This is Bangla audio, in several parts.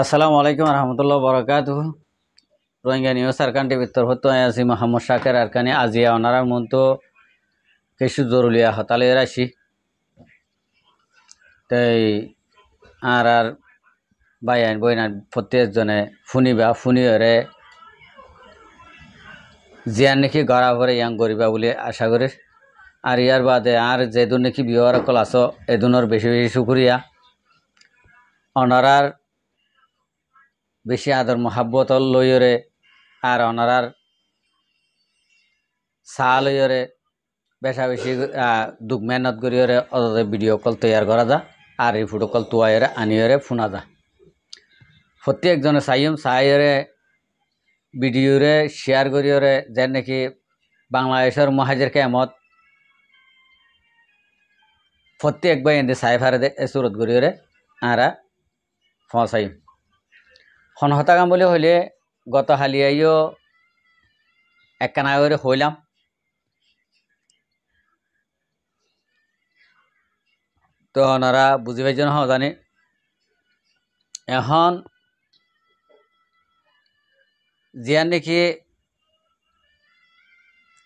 আসসালামু আলাইকুম রহমতুল্লাহ বরকাত রোহিঙ্গা নিউজ আরকান টিভির তরফ তো আছি মোহাম্মদ শাকের আরকানি আজিয়া ওনারার মন কিছু জরুরিয়া হতালে রাশি তাই আর আর বাইন বইনার প্রত্যেকজনে ফুনিবা ফুনি হরে জিয়ার নাকি গড়া ভরে ইয়াং করিবা বলে আশা করি আর ইয়ার বাদে আর যেদিন নাকি বিহার অকল আস এদুনের বেশি বেশি সুকুরিয়া অনারার বেশি আদর মহাব্বতল লইয়রে আর অনারার চা লইয়রে বেশা বেশি দুঃখ মেহনত করিয়রে অততে ভিডিও কল তৈয়ার করা যা আর এই ফটো কল তোয়াইরে আনিয়রে ফোনা যা প্রত্যেকজনে চাইম চাইরে ভিডিওরে শেয়ার করিয়রে যে নাকি বাংলাদেশের মহাজের কেমত প্রত্যেক বাই এনে সাইফারে এসুরত করিয়রে আর ফসাইম সনহতা কাম বুলি হ'লে গত হালিয়াইও একেনাগৰে হইলাম তো ওনারা বুঝি পাইছেন হ্যাঁ জানি এখন জিয়ান নাকি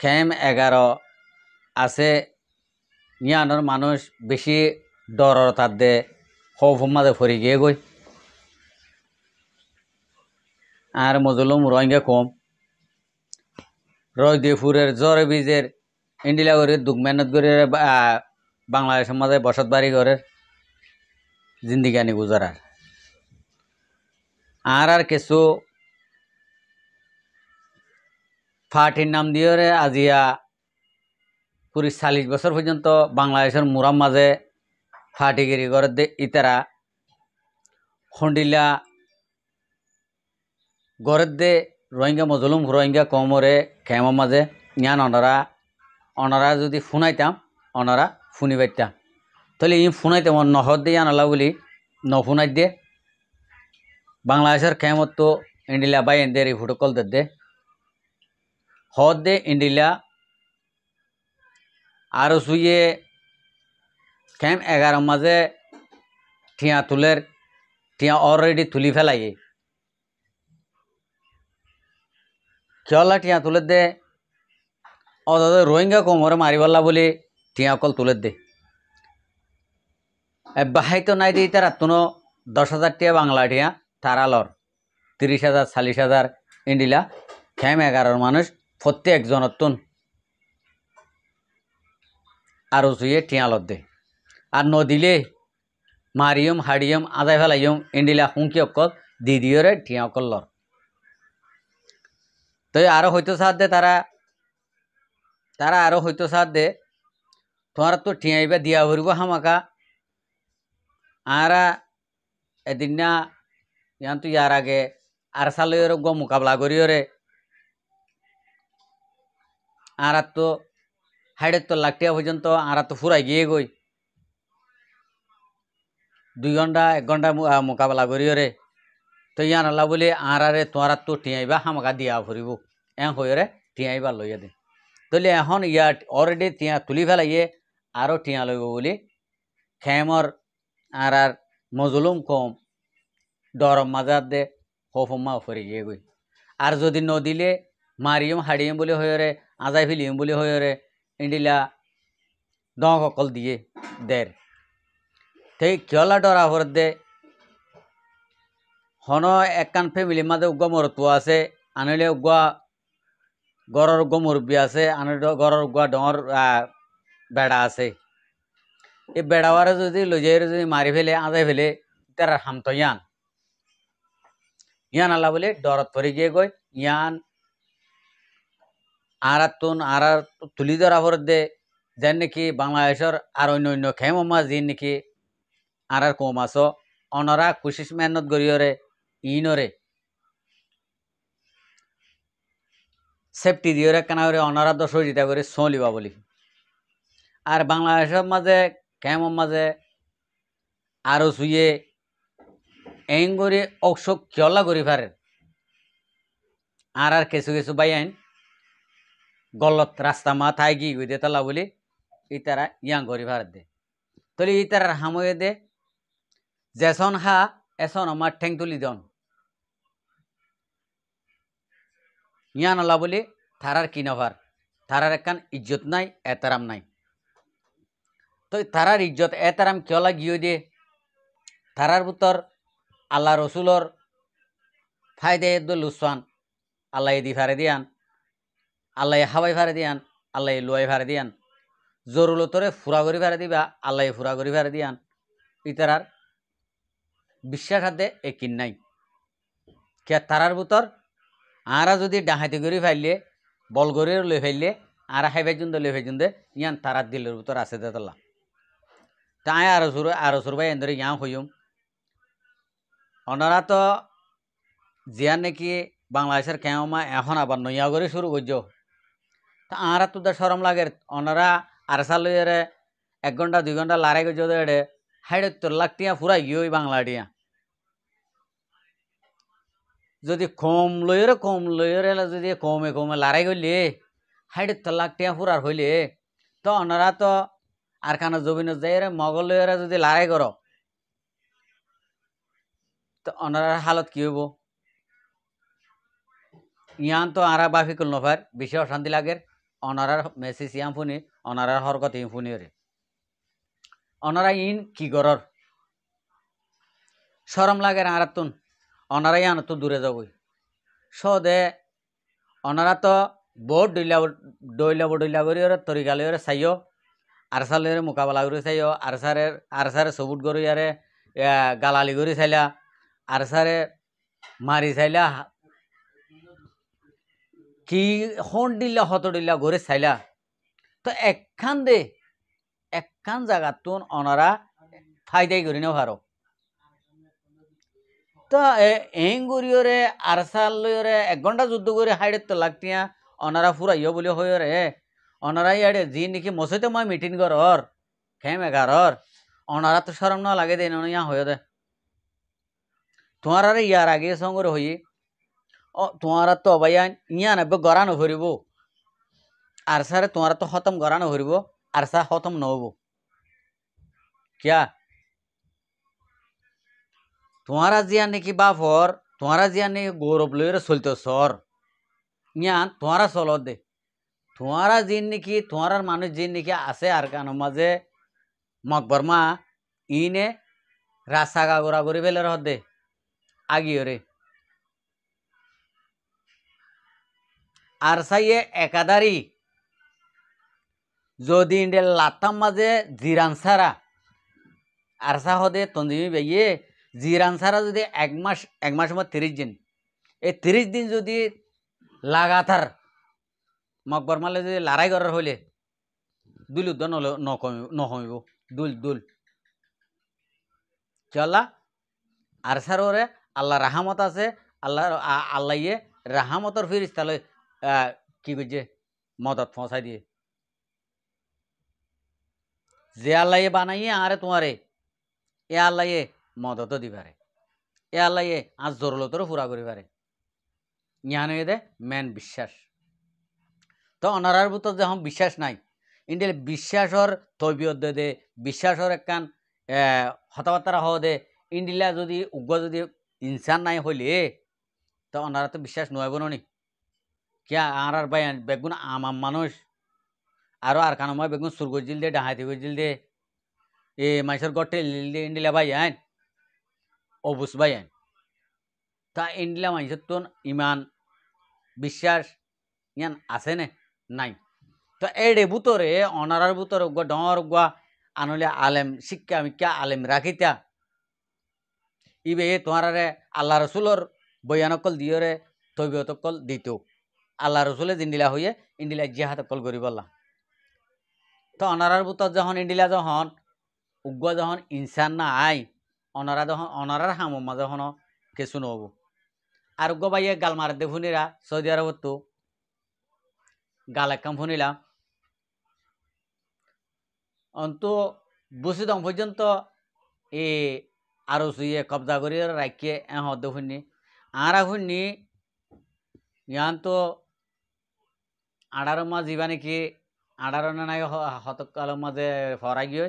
খেম এগারো আছে নিয়ানোর মানুষ বেশি ডর তার দে হোফ মাঝে ফরি গিয়ে গই আর মজলুম রোহিঙ্গা কম রয়দেপুরের জ্বরে বীজের ইন্ডিলাগরের দুঃখ মেহনত করে বাংলাদেশের মাঝে বসত বাড়ি ঘরের জিন্দিগানি গুজরার আর আর কিছু ফাটির নাম দিয়ে আজিয়া কুড়ি চাল্লিশ বছর পর্যন্ত বাংলাদেশের মুরাম মাঝে ফাটিগিরি করে ইতারা খন্ডিলা গরদ্দে রোহিঙ্গা মজলুম রোহিঙ্গা কমরে খেমা মাঝে ইয়ান অনারা অনারা যদি ফুনাইতাম অনারা ফুনি পাইতাম তাহলে ই ফুনাইতাম নহর দিয়ে আনলা বলি ন ফুনাই দিয়ে বাংলাদেশের খেমত তো ইন্ডিলা বাই এনদের এই ফুটকল দে হদ দে ইন্ডিলা আর সুইয়ে খেম এগারো মাঝে ঠিয়া তুলের ঠিয়া অলরেডি তুলি ফেলাই খেয়াল্লা টিয়া তুলে দে ও দাদা রোহিঙ্গা কোমরে মারিবাল্লা বলে টিয়া অকল তুলে দে বাহাই তো নাই দিয়ে তারা তুন দশ হাজার টিয়া বাংলা টিয়া তারালর তিরিশ হাজার চাল্লিশ হাজার ইন্ডিলা খেম এগারোর মানুষ প্রত্যেক তুন আর উঁচুয়ে টিয়ালত দে আর নদিলে মারিয়ম হাড়িয়ম আদায় ফেলাইম ইন্ডিলা হুঁকি অকল দিদিওরে টিয়া অকল লর তো আরও হয়তো সাধ্যে তারা তারা আরও হয়তো সাধ্যে তোমার তো ঠিয়াইবা দিয়া ভরিব হামাকা আরা এদিন না ইয়ান তো ইয়ার আগে আর সালের গো মোকাবলা করিওরে আরা তো হাইডের তো লাখটিয়া পর্যন্ত আরা তো ফুরাই গিয়ে গই দুই ঘন্টা এক ঘন্টা মোকাবেলা করিও রে তো ইয়ান আল্লাহ বলি আর আরে তোরা তো টিয়াইবা হামাকা দিয়া ফুরিব এ হয়ে টিয়াইবা লইয়া দিন তাহলে এখন ইয়াত অলরেডি টিয়া তুলি ফেলাইয়ে আরও টিয়া লইব বলি খেমর আর আর মজলুম কম ডরম মাজার দে হফমা ফরি গিয়ে গই আর যদি নদীলে মারিম হাড়িম বলে হয়ে আজাই ফিলিম বলে হয়ে ইন্ডিলা দং সকল দিয়ে দের তে কিয়লা ডরা ভর দে হন একান ফেমিলির মাঝে উগ্র মরতো আছে আনিলে উগ্র গড়র উগ্র মুরব্বী আছে আনিল গড়র উগ্র ডর বেড়া আছে এই বেড়াওয়ারে যদি লজাইরে যদি মারি ফেলে আঁজাই ফেলে তার হামত ইয়ান ইয়ান আলা বলে ডরত পরে গিয়ে গই ইয়ান আর তুন আর তুলি ধরা ফরত দে যেন নাকি বাংলাদেশের আর অন্য অন্য খেম মাছ যি নাকি আর আর কম মাছ অনরা কোশিস মেহনত গরিয়রে ইনরে চেফটি দিয়ে কেন অনাৰা দশৰ যেতিয়া কৰি চলিব বুলি আৰু বাংলাদেশৰ মাজে কেমৰ মাজে আৰু চুয়ে এং কৰি অকশক কিয়লা কৰি ফারে আর আর কিছু কিছু বাই আইন গলত রাস্তা মা থাই গিয়ে গুই তলা বলি ইতারা ইয়াং করি ভার দে তলি ইতারার হাময়ে দে যেসন হা এসন আমার ঠেং তুলি দন ইয়ান নলা বলে থারার কি নভার থারার একখান ইজ্জত নাই এতারাম নাই তো থারার ইজ্জত এতারাম কেউ গিয়ে দিয়ে থারার বুতর আল্লাহ রসুলর ফায়দে লুসান আল্লাহ দি ফারে দিয়ান আল্লাহ হাওয়াই ফারে দিয়ান আল্লাহ লুয়াই ফারে দিয়ান জরুলতরে ফুরা করি ফারে দিবা আল্লাহ ফুরা করি ফারে দিয়ান ইতারার বিশ্বাস হাতে কিন নাই কে তারার বুতর আরা যদি ডাহাতি করে ফাইলে বল করে লই ফাইলে আর হাইবাই জুন লই ফাই দে ইয়ান তারা দিলের ভিতর আছে তলা তাই আর সুর আর সুর ভাই এন্দরে ইয়ান হইম অনারা তো জিয়া নাকি বাংলাদেশের কেমা এখন আবার নইয়া করে শুরু করছ তা আরা তো দা সরম লাগে অনারা আর সাল এক ঘন্টা দুই ঘন্টা লারাই করছ হাইডে তোর লাখ টিয়া ফুরাই গিয়ে ওই বাংলা যদি কম লইরে কম লইরে যদি কমে কমে লারাই গইলে হাইডে তলাক টিয়া ফুরার হইলে তো অনারা তো আর খানা জবিনে যাই মগল লইরে যদি লারাই কর তো অনারার হালত কি হইব ইয়ান তো আরা বাফি কুল নফার বেশি অশান্তি লাগের অনারার মেসেজ ইয়াম ফুনি অনারার হরকত ইম ফুনি রে অনারা ইন কি গরর শরম লাগের আরাতুন অনারাই আন তো দূরে যাবই সদে অনারা তো বহুত ডইলা ডইলাব ডইলা করি ওরা তরিকালে ওরা চাইও আরসালের মোকাবেলা করে চাইও আরসারের আরসারে সবুট করে ইয়ারে গালালি করে চাইলা আরসারে মারি চাইলা কি হন দিলা হত দিলা ঘরে চাইলা তো একখান দে একখান জায়গাতুন অনারা ফাইদাই করি না ভারত তো এঙ্গুরিয়রে আরসালয়রে এক ঘন্টা যুদ্ধ করে হাইডের তো লাগতিয়া অনারা ফুরাইও বলি হয় রে অনারা ইয়ারে যি নাকি মসজিদে মই মিটিং করর খেম এগারর অনারা তো সরম না লাগে দে ইয়া হয়ে দে তোমার আরে ইয়ার আগে সঙ্গে হইয়ে ও তোমার তো অবাইয়া ইয়া নেবে গড়া নভরিব আরসারে তোমার তো খতম গড়া নভরিব আরসা খতম নহব কিয়া তোমারা জিয়া নাকি বাপর তোমারা জিয়া নাকি গৌরব লইরে চলিত সর ইয়ান তোমারা চল দে তোমারা জিন নাকি তোমার মানুষ জিন নাকি আছে আর কান মাঝে মকবরমা ইনে রাস্তা গাগোরা করি বেলে রহ দে আগিও রে আর সাইয়ে একাদারি যদি ইন্ডিয়ার লাতাম মাঝে জিরান সারা আরসা হদে তঞ্জিমি বেয়ে জিরান ছাড়া যদি এক মাস এক মাস সময় তিরিশ দিন এই তিরিশ দিন যদি লাগাতার মকবর মালে যদি লড়াই করার হলে দুল উদ্ধ নলে নকমিব নহমিব দুল দুল চলা আর ওরে আল্লাহ রাহামত আছে আল্লাহ আল্লাহ ইয়ে রাহামতর ফিরিস্তালে কি করছে মদত ফসাই দিয়ে যে আল্লাহ ইয়ে বানাইয়ে আরে তোমারে এ আল্লাহ ইয়ে মদত দিবারে এ আল্লাহ এ আজ জরলতরও পুরা করিবারে জ্ঞান দে মেন বিশ্বাস তো অনারার ভিতর যখন বিশ্বাস নাই ইন্ডিয়ার বিশ্বাসর তৈবিয়ত দে বিশ্বাসর একখান হতাবার্তা হ দে ইন্ডিলা যদি উগ্র যদি ইনসান নাই হইলে তো অনারা তো বিশ্বাস নয় বনি কিয়া আর আর ভাই বেগুন আমার মানুষ আরও আর কানময় বেগুন সুরগজিল দে ডাহাতি গজিল দে এ মাইসর গটে দে ইন্ডিলা ভাই আইন অবুসবায়ান তা এন্ডিলা মানুষের তো ইমান বিশ্বাস ইয়ান আছে নে নাই তো এডে বুতরে অনারার বুতরে গুয়া ডর গুয়া আনলে আলেম শিক্ষা মিক্ষা আলেম রাখিতা ইবে তোমারে আল্লাহ রসুলর বয়ানকল দিয়রে তৈবতকল দিত আল্লাহ রসুলে জিন্ডিলা হইয়ে ইন্ডিলা জিহাতকল করিবলা তো অনারার বুতর যখন ইন্ডিলা যখন উগ্র যখন ইনসান না আয় অনরা দহন অনরার হামু মাঝে হন কেসু বাইয়ে গাল গবাইয়ে দে দেভুনিরা সৌদি আরবতো গাল একাম ফুনিলা অন্ত বুসিদম পর্যন্ত এ আরো সুইয়ে কবজা করি রাখিয়ে এহ দেখুননি আরা হুননি ইয়ান তো আড়ার মা ইবা নাকি আড়ার নাই হতকালের মাঝে গিয়ে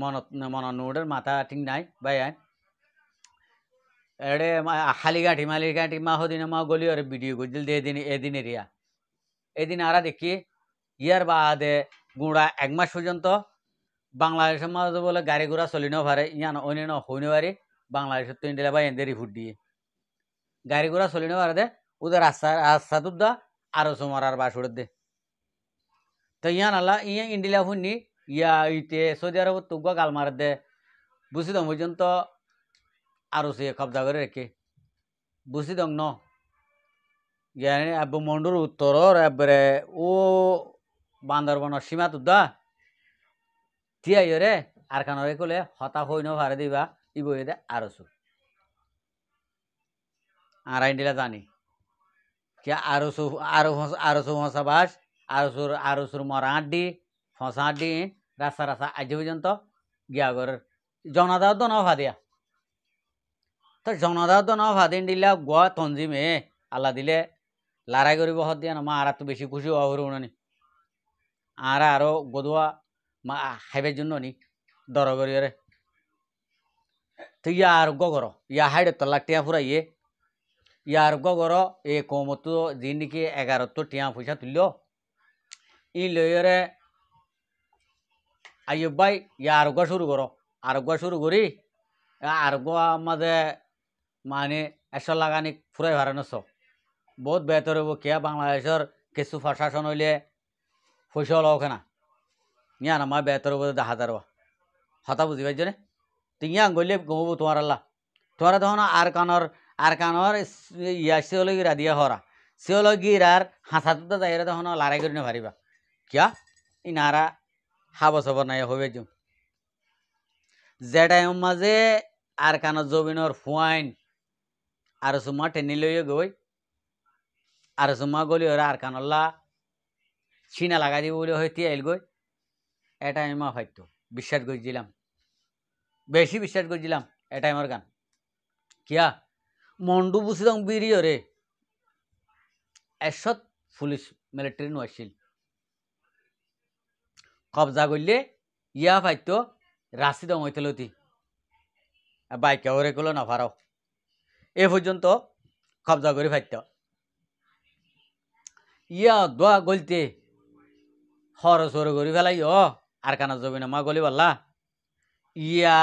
মন মন নোডের মাথা ঠিক নাই বাই আয় এড়ে হালিঘাট হিমালিঘাট মা হদিন মা গলি আর ভিডিও গজিল দে এদিন এদিনের ইয়া এদিন আরা দেখি ইয়ার বাদে গুঁড়া এক মাস পর্যন্ত বাংলাদেশের মাঝে বলে গাড়ি ঘোড়া চলি না পারে ইয়ান অন্য ন হইনে পারি বাংলাদেশের তো ইন্ডিয়া বা এদের রিফুট দিয়ে গাড়ি ঘোড়া চলি না পারে দে ওদের রাস্তা রাস্তা তো দা আরো সোমার আর বাস উড়ে দে তো ইয়ান আল্লাহ ইয়া ইন্ডিয়া হুন্নি ইয়া ইতে সৌদি আরব তুগা গাল মারে দে বুঝি তো পর্যন্ত আরও সে কবজা করে রেখে বুঝি দং ন জ্ঞানী আব্বু মন্ডুর উত্তর এবারে ও বান্দরবনের সীমা তো দা তিয়াই রে আর কানরে কলে হতা হই ন ভারে দিবা ই বই দে আরো সু আর আইন্ডিলা জানি কে আরো সু আরো আরো সু হসাবাস আরো সুর আরো সুর মরা আড্ডি ফসা আড্ডি রাস্তা রাস্তা আজ পর্যন্ত গিয়া গর জনাদা দনা ভাদিয়া তো জনদাত ন ভাদিন দিলা গোয়া তঞ্জিমে আল্লা দিলে লড়াই করব হত দিয়া মা আর বেশি খুশি হওয়া হরু নি আর আরও গদুয়া মা হাইবের জন্য নি দর করিয়ারে তো ইয়া আর গগর ইয়া হাইডে তলাক টিয়া ফুরা ইয়ে ইয়া আর গগর এ কমতো যে নাকি এগারোতো টিয়া পয়সা তুলল ই লইরে আইয়ুব ভাই ইয়া আরোগ্য শুরু করো আরোগ্য শুরু করি আরোগ্য আমাদের মানে একশো লাগানি ফুরাই হারানো সব বহুত বেহতর হব কিয়া বাংলাদেশের কিছু প্রশাসন হইলে পয়সা লও না ইয়া আমার বেহতর হইব দেখা যারবা হতা বুঝি পাইছ নে টিঙিয়া গইলে গমব তোমার আল্লাহ তোমার তখন আর কানর আর কানর ইয়া শিওলগিরা দিয়া হরা শিওলগির আর হাঁসাতুতা যাইরা তখন লারাই করি ভারিবা কিয়া ই ইনারা হাব হব নাই হবে যে টাইম মাঝে আর কানর জমিনের ফুয়াইন আর সুমা টেনি লইয়ে গই আর সুমা গলি ওরা আর কানল্লা ছিনা লাগা দিব বলে হয়তো আইল গই এটা আমি মা ফাইতো বিশ্বাস করছিলাম বেশি বিশ্বাস করছিলাম এটা আমার গান কিয়া মন্ডু বুসি দাম বিরিয় ওরে এশত পুলিশ মিলিটারি নু কবজা করলে ইয়া ফাইতো রাশি দম হইতে লতি বাইকে ওরে কলো না ফারাও এ পর্যন্ত কবজা করে ফাইত ইয়া দোয়া গলতে হর সর করে ফেলাই অ আর কানা জবি না মা গলি বললা ইয়া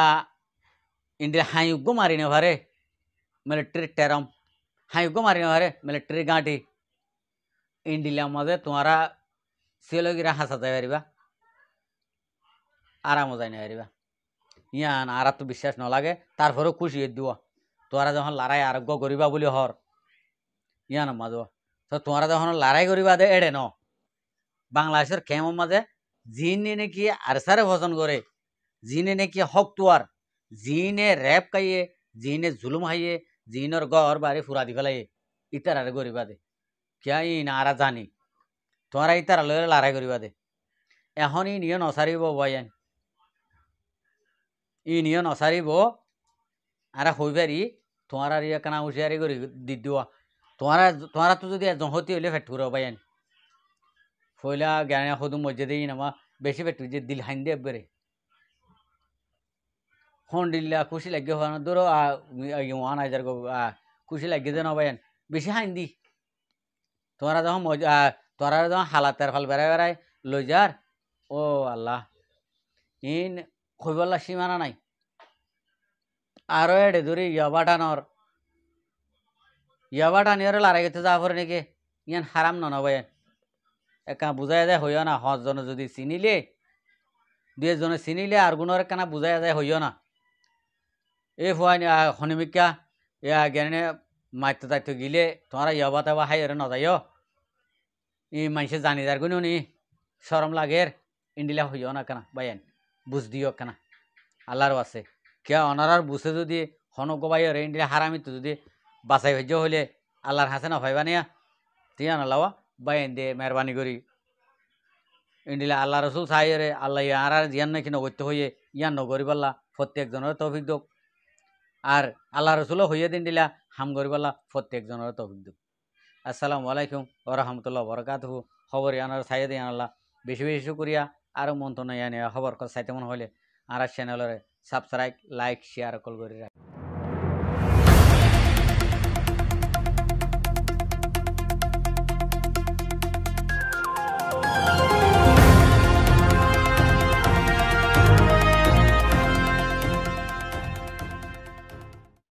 ইন্ডিয়া হাইগো মারি নে ভারে মিলিটারি টেরম হাইগো মারি নে ভারে মিলিটারি গাঁটি ইন্ডিয়া মাঝে তোমারা সিলগিরা হাসা যাই পারিবা আরামও যাই না পারিবা ইয়া আর তো বিশ্বাস নলাগে তারপরেও খুশি দিব তোরা যখন লারাই আরোগ্য করিবা বুলি হর ইয়া না তো তোরা যখন লারাই করিবা দে এড়ে ন বাংলাদেশের খেমর মাঝে জিনে নাকি আরসারে ভজন করে জিনে নাকি হক তোয়ার জিনে র্যাপ খাইয়ে জিনে জুলুম হাইয়ে জিনের গড় বাড়ি ফুরা দি ফেলাইয়ে ইতার আরে গরিবা দে কিয়া ই না আরা জানি তোরা ইতার লয়ে লারাই করিবা দে এখন ই নিয়ে নসারিব বয়ান ই নিয়ে নসারিব আরা হইবারি তোমারা ইয়া কেনা হুঁশিয়ারি করি দি দিওয়া তোমারা তোমারা তো যদি জহতি হইলে ফেটুর বাইন ফইলা জ্ঞানে সদু মজ্জে দিই নামা বেশি ফেটু যে দিল হাইন দিয়ে বেড়ে হন দিল্লা খুশি লাগে হওয়া ধরো ওয়ান হাজার খুশি লাগে যে নবায়ন বেশি হাইন দি তোমারা যখন মজা তোরা যখন হালাতের ফাল বেড়ায় বেড়ায় লৈ যার ও আল্লাহ ইন খবরলা সীমানা নাই এডে ಆರೋಯಡ್ ಎದುರಿ ಯವಾಡನವ್ರ ಯವಾಡನಿಯರಲ್ಲ ಅರಗೈತೆ ಜಾಫರನಿಗೆ ಏನು ಹಾರಾಮ್ ನನವೆ একা বুঝাই যায় হইও না সজনে যদি চিনিলে দুই চিনিলে আর গুণর কেনা বুঝাই যায় হইও না এই ফুয়াই শনিমিকা ইয়া জ্ঞানে মাত্য তাইতো গিলে তোমারা ইয়াবা তাবা হাই এরে নজাইও ই মানুষে জানি যার গুণ নি সরম লাগের ইন্ডিলা হইও না কেনা বাইন বুঝ দিও কেনা আল্লাহরও আছে কে অনারার বুসে যদি হনকবাই রেন্ডিলে হারামিত যদি বাসাই ভাজ্য হলে আল্লাহর হাসে না ভাইবা নিয়া তিয়া নালাওয়া বা এন্দে মেহরবানি করি ইন্ডিলে আল্লাহ রসুল সাহেরে আল্লাহ ইয়ার জিয়ান নাকি নগত্য হইয়ে ইয়ান নগরিবাল্লা প্রত্যেকজনের তৌফিক দোক আর আল্লাহ রসুলও হইয়ে দিন দিলা হাম গরিবাল্লা প্রত্যেকজনের তৌফিক দোক আসসালামু আলাইকুম ওরহমতুল্লাহ বরকাত হু খবর ইয়ানোর সাইয়ে ইয়ান আল্লাহ বেশি বেশি শুক্রিয়া আর মন্ত্রণা ইয়ান খবর সাইতে মন হলে আর চ্যানেলের सब्सक्राइब लाइक शेयर अकल कर